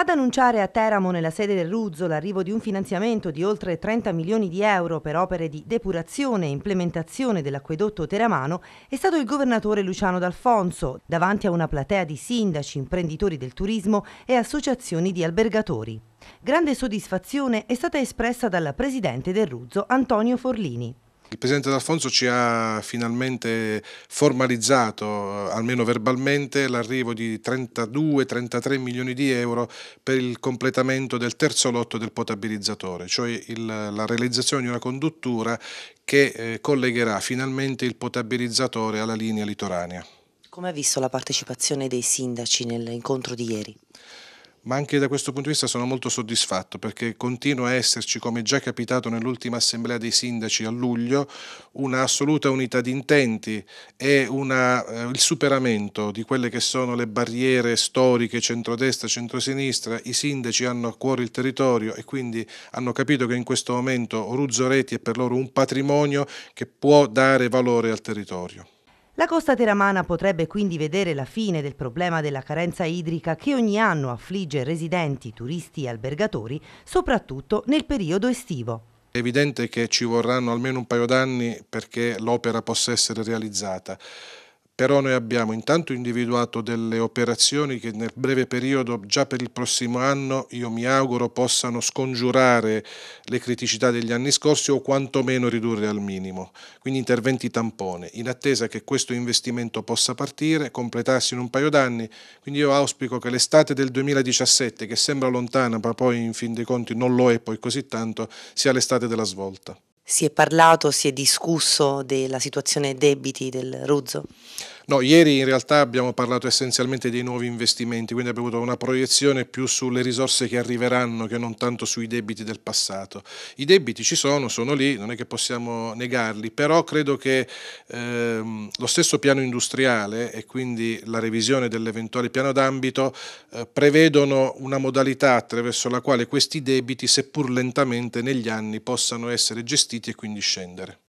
Ad annunciare a Teramo nella sede del Ruzzo l'arrivo di un finanziamento di oltre 30 milioni di euro per opere di depurazione e implementazione dell'acquedotto teramano è stato il governatore Luciano D'Alfonso, davanti a una platea di sindaci, imprenditori del turismo e associazioni di albergatori. Grande soddisfazione è stata espressa dalla presidente del Ruzzo, Antonio Forlini. Il presidente D'Alfonso ci ha finalmente formalizzato, eh, almeno verbalmente, l'arrivo di 32-33 milioni di euro per il completamento del terzo lotto del potabilizzatore, cioè il, la realizzazione di una conduttura che eh, collegherà finalmente il potabilizzatore alla linea litoranea. Come ha visto la partecipazione dei sindaci nell'incontro di ieri? ma anche da questo punto di vista sono molto soddisfatto perché continua a esserci, come già capitato nell'ultima assemblea dei sindaci a luglio, un'assoluta unità di intenti e una, eh, il superamento di quelle che sono le barriere storiche centrodestra, centrosinistra, i sindaci hanno a cuore il territorio e quindi hanno capito che in questo momento Ruzzoreti è per loro un patrimonio che può dare valore al territorio. La costa teramana potrebbe quindi vedere la fine del problema della carenza idrica che ogni anno affligge residenti, turisti e albergatori, soprattutto nel periodo estivo. È evidente che ci vorranno almeno un paio d'anni perché l'opera possa essere realizzata però noi abbiamo intanto individuato delle operazioni che nel breve periodo, già per il prossimo anno, io mi auguro possano scongiurare le criticità degli anni scorsi o quantomeno ridurre al minimo. Quindi interventi tampone, in attesa che questo investimento possa partire, completarsi in un paio d'anni. Quindi io auspico che l'estate del 2017, che sembra lontana ma poi in fin dei conti non lo è poi così tanto, sia l'estate della svolta. Si è parlato, si è discusso della situazione debiti del Ruzzo? No, ieri in realtà abbiamo parlato essenzialmente dei nuovi investimenti, quindi abbiamo avuto una proiezione più sulle risorse che arriveranno che non tanto sui debiti del passato. I debiti ci sono, sono lì, non è che possiamo negarli, però credo che ehm, lo stesso piano industriale e quindi la revisione dell'eventuale piano d'ambito eh, prevedono una modalità attraverso la quale questi debiti, seppur lentamente negli anni, possano essere gestiti e quindi scendere.